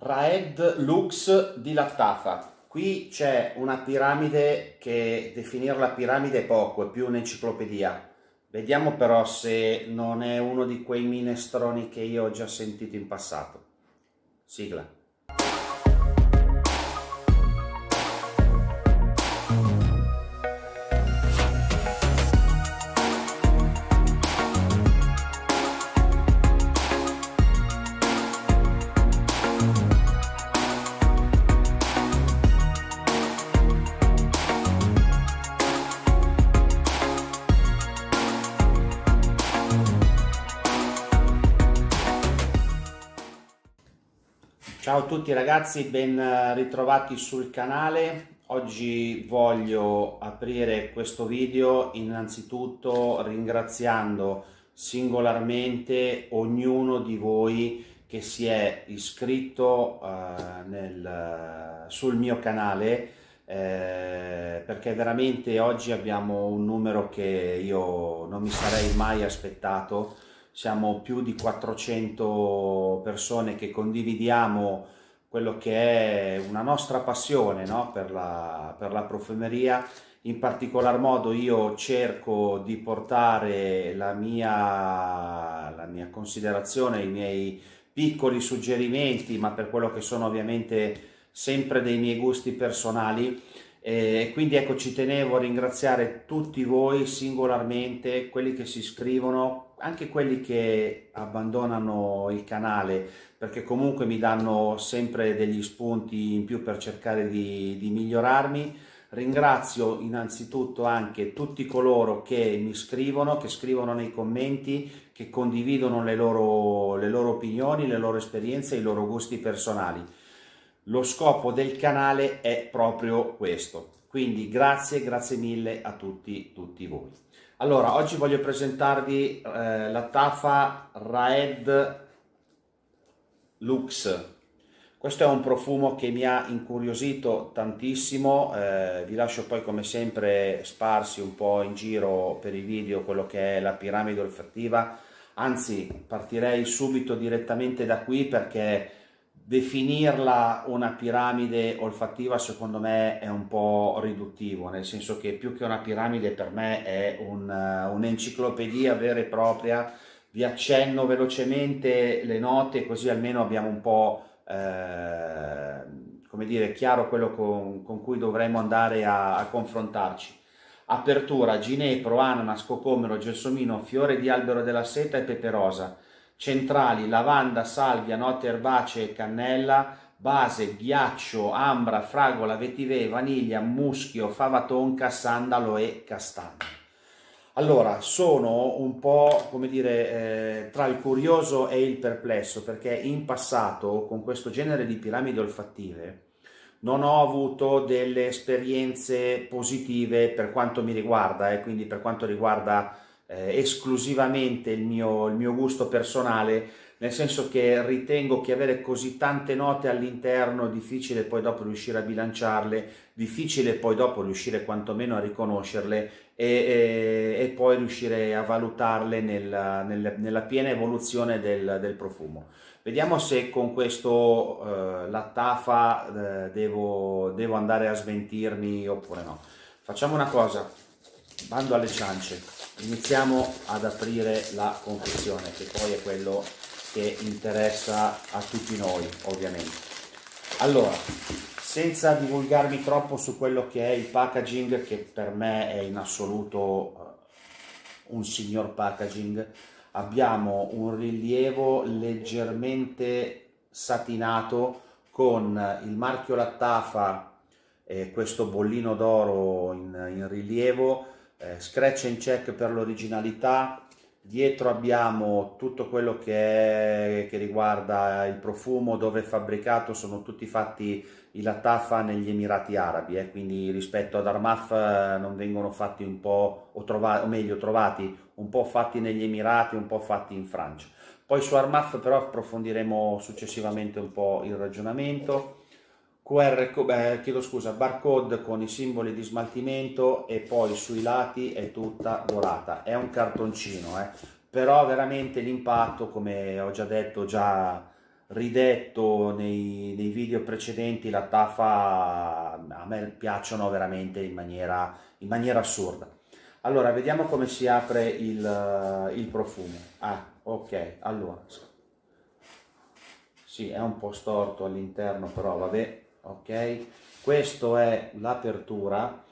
Raed Lux di Lattafa. Qui c'è una piramide che definirla piramide è poco, è più un'enciclopedia. Vediamo però se non è uno di quei minestroni che io ho già sentito in passato. Sigla. Ciao a tutti ragazzi, ben eh, ritrovati sul canale. Oggi voglio aprire questo video innanzitutto ringraziando singolarmente ognuno di voi che si è iscritto eh, nel, eh, sul mio canale eh, perché veramente oggi abbiamo un numero che io non mi sarei mai aspettato siamo più di 400 persone che condividiamo quello che è una nostra passione no? per, la, per, la, profumeria. In particolar modo io cerco di portare la mia, la mia considerazione, i miei piccoli suggerimenti, ma per quello che sono ovviamente sempre dei miei gusti personali, eh, quindi ecco ci tenevo a ringraziare tutti voi singolarmente, quelli che si iscrivono, anche quelli che abbandonano il canale perché comunque mi danno sempre degli spunti in più per cercare di, di migliorarmi. Ringrazio innanzitutto anche tutti coloro che mi scrivono, che scrivono nei commenti, che condividono le loro, le loro opinioni, le loro esperienze, i loro gusti personali. Lo scopo del canale è proprio questo, quindi grazie, grazie mille a tutti, tutti voi. Allora, oggi voglio presentarvi eh, la Tafa Raed Lux. Questo è un profumo che mi ha incuriosito tantissimo, eh, vi lascio poi come sempre sparsi un po' in giro per i video quello che è la piramide olfattiva, anzi partirei subito direttamente da qui perché definirla una piramide olfattiva secondo me è un po' riduttivo, nel senso che più che una piramide per me è un, eh, un'enciclopedia vera e propria. Vi accenno velocemente le note così almeno abbiamo un po' eh, come dire, chiaro quello con, con cui dovremmo andare a, a confrontarci. Apertura, ginepro, ananas, cocomero, gelsomino, fiore di albero della seta e peperosa centrali lavanda, salvia, note erbacee e cannella, base, ghiaccio, ambra, fragola, vetive, vaniglia, muschio, fava tonca, sandalo e castagno. Allora, sono un po', come dire, eh, tra il curioso e il perplesso, perché in passato, con questo genere di piramidi olfattive, non ho avuto delle esperienze positive per quanto mi riguarda e eh, quindi per quanto riguarda eh, esclusivamente il mio, il mio gusto personale, nel senso che ritengo che avere così tante note all'interno, è difficile poi dopo riuscire a bilanciarle, difficile poi dopo riuscire quantomeno a riconoscerle e, e, e poi riuscire a valutarle nella, nella, nella piena evoluzione del, del, profumo. Vediamo se con questo eh, la tafa eh, devo, devo andare a smentirmi oppure no. Facciamo una cosa, bando alle ciance, iniziamo ad aprire la confezione che poi è quello che interessa a tutti noi ovviamente. Allora, senza divulgarmi troppo su quello che è il packaging, che per me è in assoluto eh, un signor packaging, abbiamo un rilievo leggermente satinato con il marchio Lattafa e questo bollino d'oro in, in rilievo eh, scratch and check per l'originalità, dietro abbiamo tutto quello che, è, che, riguarda il profumo, dove è fabbricato, sono tutti fatti i latafa negli Emirati Arabi, eh, quindi rispetto ad Armaf eh, non vengono fatti un po', o, trova, o meglio trovati, un po' fatti negli Emirati, un po' fatti in Francia. Poi su Armaf però approfondiremo successivamente un po' il ragionamento. QR, beh, chiedo scusa, barcode con i simboli di smaltimento e poi sui lati è tutta dorata, è un cartoncino, eh? però veramente l'impatto, come ho già detto, già ridetto nei, nei, video precedenti, la taffa a me piacciono veramente in maniera, in maniera assurda. Allora, vediamo come si apre il, il profumo. Ah, ok, allora, sì, è un po' storto all'interno, però vabbè, ok Questa è l'apertura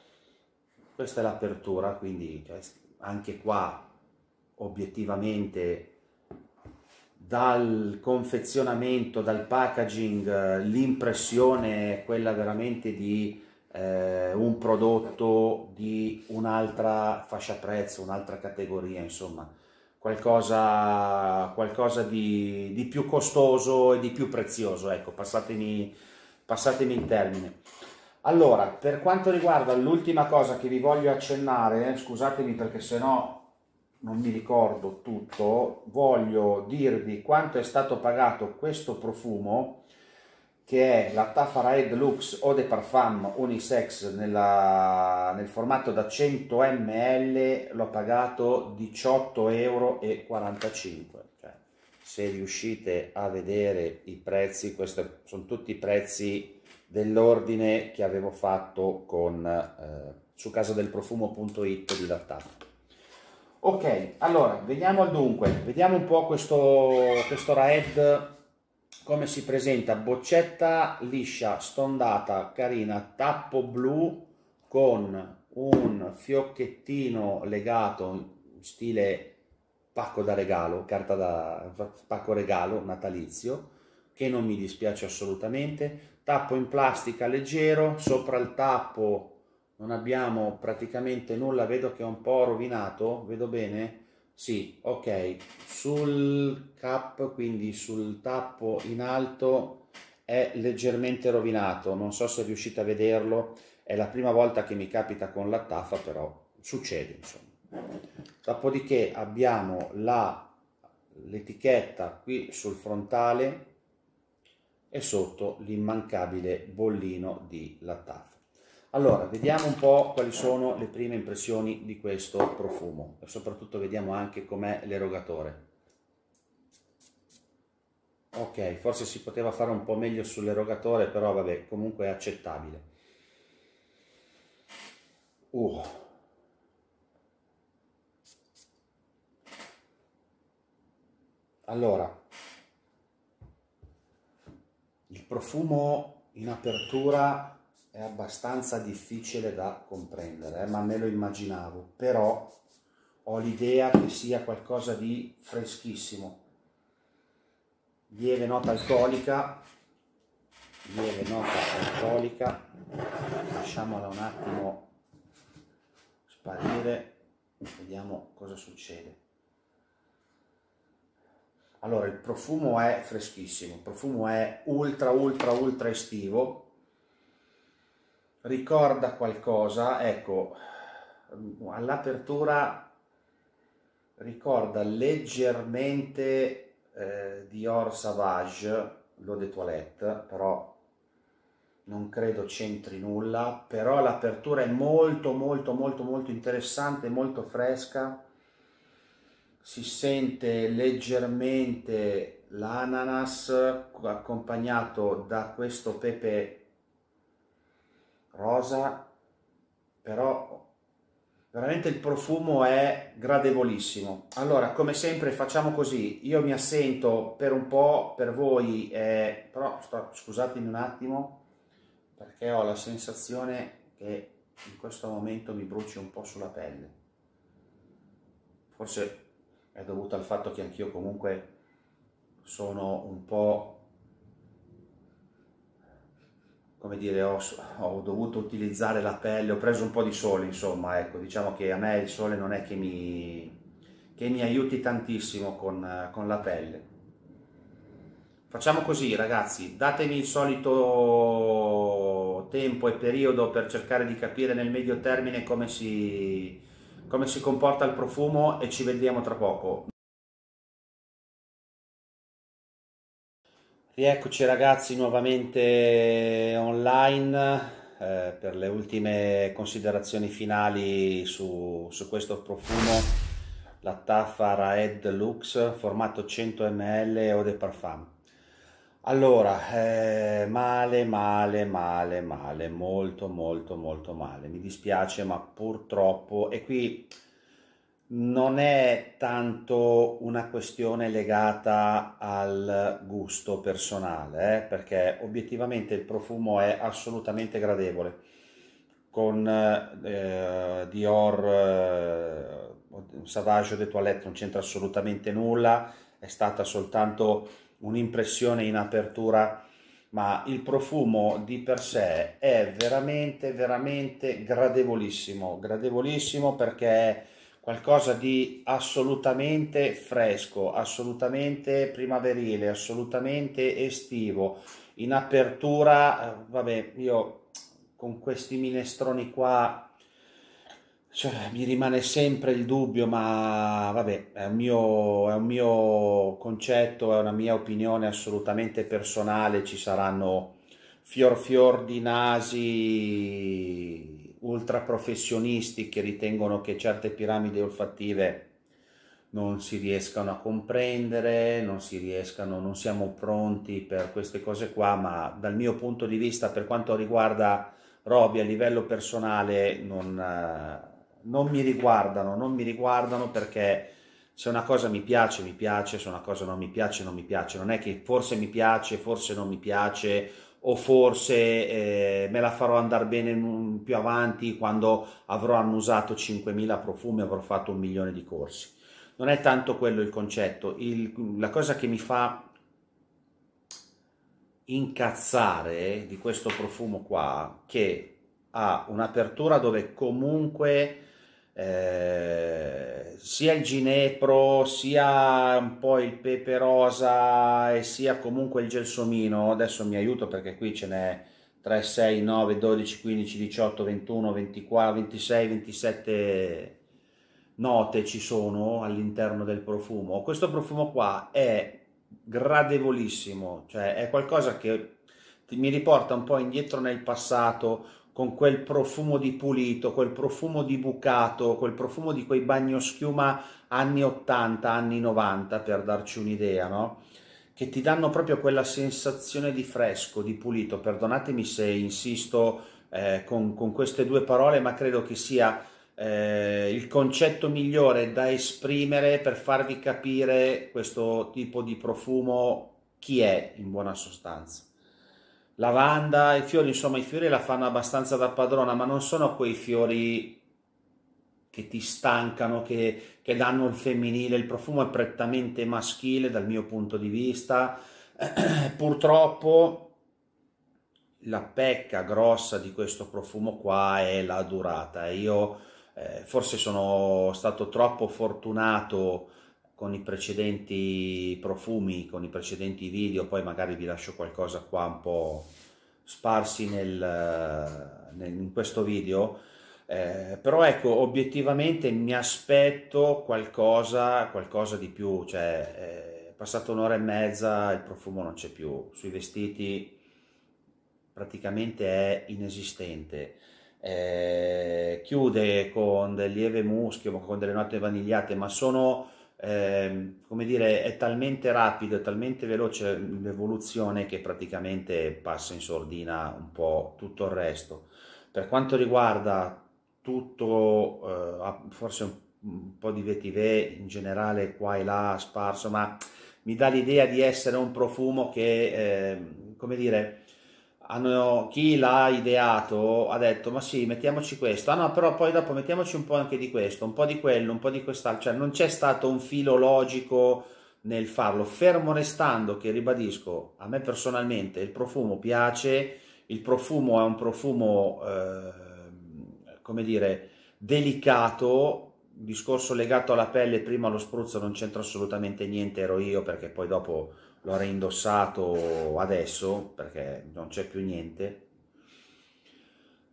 questa è l'apertura quindi cioè, anche qua obiettivamente dal confezionamento dal packaging l'impressione è quella veramente di eh, un prodotto di un'altra fascia prezzo un'altra categoria insomma qualcosa qualcosa di, di più costoso e di più prezioso ecco passatemi passatemi il termine. Allora, per quanto riguarda l'ultima cosa che vi voglio accennare, scusatemi perché sennò non mi ricordo tutto, voglio dirvi quanto è stato pagato questo profumo che è la Tafaraed Lux Eau de Parfum Unisex nella, nel formato da 100 ml l'ho pagato 18,45 euro. Cioè, se riuscite a vedere i prezzi, questi sono tutti i prezzi dell'ordine che avevo fatto con, eh, su casadelprofumo.it di Lattaf. Ok, allora, veniamo al dunque, vediamo un po' questo, questo Raed come si presenta, boccetta liscia, stondata, carina, tappo blu con un fiocchettino legato in stile pacco da regalo, carta da pacco regalo natalizio che non mi dispiace assolutamente, tappo in plastica leggero, sopra il tappo non abbiamo praticamente nulla, vedo che è un po' rovinato, vedo bene? Sì, ok, sul cap, quindi sul tappo in alto è leggermente rovinato, non so se riuscite a vederlo, è la prima volta che mi capita con la taffa, però succede insomma dopodiché abbiamo l'etichetta qui sul frontale e sotto l'immancabile bollino di Lattaf. Allora, vediamo un po' quali sono le prime impressioni di questo profumo e soprattutto vediamo anche com'è l'erogatore. Ok, forse si poteva fare un po' meglio sull'erogatore, però vabbè, comunque è accettabile. Uh, Allora, il profumo in apertura è abbastanza difficile da comprendere, eh, ma me lo immaginavo, però ho l'idea che sia qualcosa di freschissimo, lieve nota alcolica, lieve nota alcolica, lasciamola un attimo sparire, vediamo cosa succede. Allora, il profumo è freschissimo, il profumo è ultra, ultra, ultra estivo, ricorda qualcosa, ecco, all'apertura ricorda leggermente eh, Dior Savage, l'eau de toilette, però non credo c'entri nulla, però l'apertura è molto molto molto molto interessante, molto fresca, si sente leggermente l'ananas accompagnato da questo pepe rosa però veramente il profumo è gradevolissimo allora come sempre facciamo così io mi assento per un po per voi eh, però sto, scusatemi un attimo perché ho la sensazione che in questo momento mi bruci un po' sulla pelle forse è dovuto al fatto che anch'io comunque sono un po', come dire, ho, ho, dovuto utilizzare la pelle, ho preso un po' di sole, insomma, ecco, diciamo che a me il sole non è che mi, che mi aiuti tantissimo con, con la pelle. Facciamo così ragazzi, datemi il solito tempo e periodo per cercare di capire nel medio termine come si, come si comporta il profumo e ci vediamo tra poco. Rieccoci ragazzi nuovamente online eh, per le ultime considerazioni finali su, su questo profumo, la Taffa Raed Lux, formato 100 ml Eau de Parfum. Allora, eh, male, male, male, male, molto, molto, molto male. Mi dispiace, ma purtroppo, e qui non è tanto una questione legata al gusto personale, eh, perché obiettivamente il profumo è assolutamente gradevole. Con eh, Dior eh, Savage de Toilette non c'entra assolutamente nulla, è stata soltanto un'impressione in apertura, ma il profumo di per sé è veramente, veramente gradevolissimo, gradevolissimo perché è qualcosa di assolutamente fresco, assolutamente primaverile, assolutamente estivo. In apertura, eh, vabbè, io con questi minestroni qua cioè, mi rimane sempre il dubbio, ma vabbè, è un, mio, è un, mio, concetto, è una mia opinione assolutamente personale, ci saranno fior fior di nasi ultra professionisti che ritengono che certe piramidi olfattive non si riescano a comprendere, non si riescano, non siamo pronti per queste cose qua, ma dal mio punto di vista per quanto riguarda Roby a livello personale non eh, non mi riguardano, non mi riguardano perché se una cosa mi piace, mi piace, se una cosa non mi piace, non mi piace. Non è che forse mi piace, forse non mi piace, o forse eh, me la farò andare bene un, più avanti quando avrò annusato 5.000 profumi, e avrò fatto un milione di corsi. Non è tanto quello il concetto. Il, la cosa che mi fa incazzare di questo profumo qua, che ha un'apertura dove comunque eh, sia il ginepro, sia un po' il pepe rosa e sia comunque il gelsomino, adesso mi aiuto perché qui ce n'è 3, 6, 9, 12, 15, 18, 21, 24, 26, 27 note ci sono all'interno del profumo. Questo profumo qua è gradevolissimo, cioè è qualcosa che mi riporta un po' indietro nel passato con quel profumo di pulito, quel profumo di bucato, quel profumo di quei bagnoschiuma anni 80, anni 90, per darci un'idea, no? Che ti danno proprio quella sensazione di fresco, di pulito. Perdonatemi se insisto eh, con, con, queste due parole, ma credo che sia eh, il concetto migliore da esprimere per farvi capire questo tipo di profumo chi è in buona sostanza lavanda, i fiori, insomma i fiori la fanno abbastanza da padrona, ma non sono quei fiori che ti stancano, che, che danno il femminile, il profumo è prettamente maschile dal mio punto di vista. Purtroppo la pecca grossa di questo profumo qua è la durata. Io eh, forse sono stato troppo fortunato con i precedenti profumi, con i precedenti video, poi magari vi lascio qualcosa qua un po' sparsi nel, nel, in questo video, eh, però ecco, obiettivamente mi aspetto qualcosa, qualcosa di più, cioè eh, è passata un'ora e mezza, il profumo non c'è più, sui vestiti praticamente è inesistente. Eh, chiude con del lieve muschio, con delle note vanigliate, ma sono Ehm, come dire, è talmente rapido, è talmente veloce l'evoluzione che praticamente passa in sordina un po' tutto il resto. Per quanto riguarda tutto, eh, forse un, po' di vetive in generale qua e là sparso, ma mi dà l'idea di essere un profumo che, eh, come dire, hanno, chi l'ha ideato ha detto ma sì mettiamoci questo ah no però poi dopo mettiamoci un po' anche di questo un po' di quello un po' di quest'altro cioè non c'è stato un filo logico nel farlo fermo restando che ribadisco a me personalmente il profumo piace il profumo è un profumo eh, come dire delicato discorso legato alla pelle prima lo spruzzo non c'entra assolutamente niente ero io perché poi dopo lo indossato adesso perché non c'è più niente,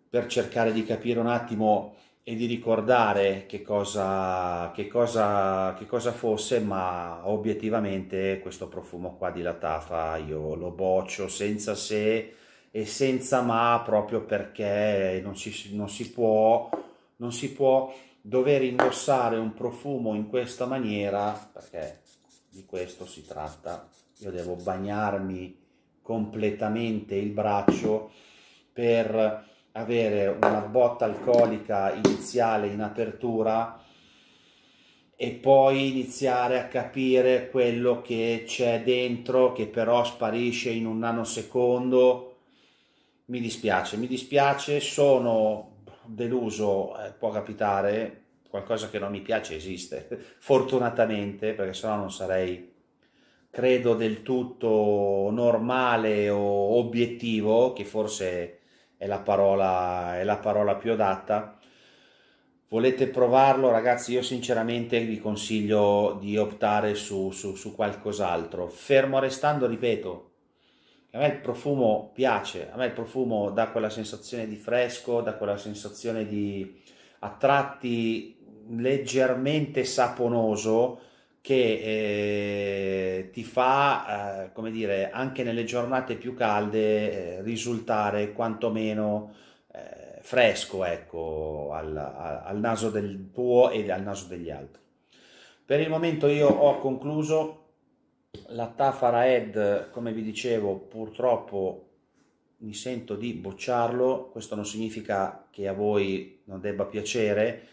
per cercare di capire un attimo e di ricordare che cosa, che cosa, che cosa fosse, ma obiettivamente questo profumo qua di Latafa io lo boccio senza se e senza ma proprio perché non si, non si può, non si può dover indossare un profumo in questa maniera, perché di questo si tratta, io devo bagnarmi completamente il braccio per avere una botta alcolica iniziale in apertura e poi iniziare a capire quello che c'è dentro che però sparisce in un nanosecondo mi dispiace mi dispiace sono deluso eh, può capitare qualcosa che non mi piace esiste fortunatamente perché sennò non sarei credo del tutto normale o obiettivo, che forse è la parola, è la parola più adatta. Volete provarlo, ragazzi? Io sinceramente vi consiglio di optare su, su, su qualcos'altro. Fermo restando, ripeto, a me il profumo piace, a me il profumo dà quella sensazione di fresco, dà quella sensazione di a tratti leggermente saponoso, che eh, ti fa, eh, come dire, anche nelle giornate più calde eh, risultare quantomeno eh, fresco, ecco, al, al, naso del tuo e al naso degli altri. Per il momento io ho concluso la Tafara Ed, come vi dicevo, purtroppo mi sento di bocciarlo, questo non significa che a voi non debba piacere,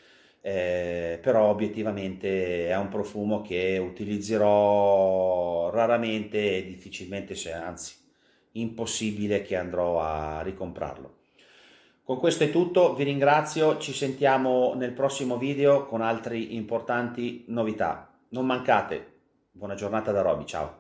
eh, però obiettivamente è un profumo che utilizzerò raramente e difficilmente, se anzi impossibile che andrò a ricomprarlo. Con questo è tutto, vi ringrazio, ci sentiamo nel prossimo video con altre importanti novità. Non mancate, buona giornata da Roby, ciao!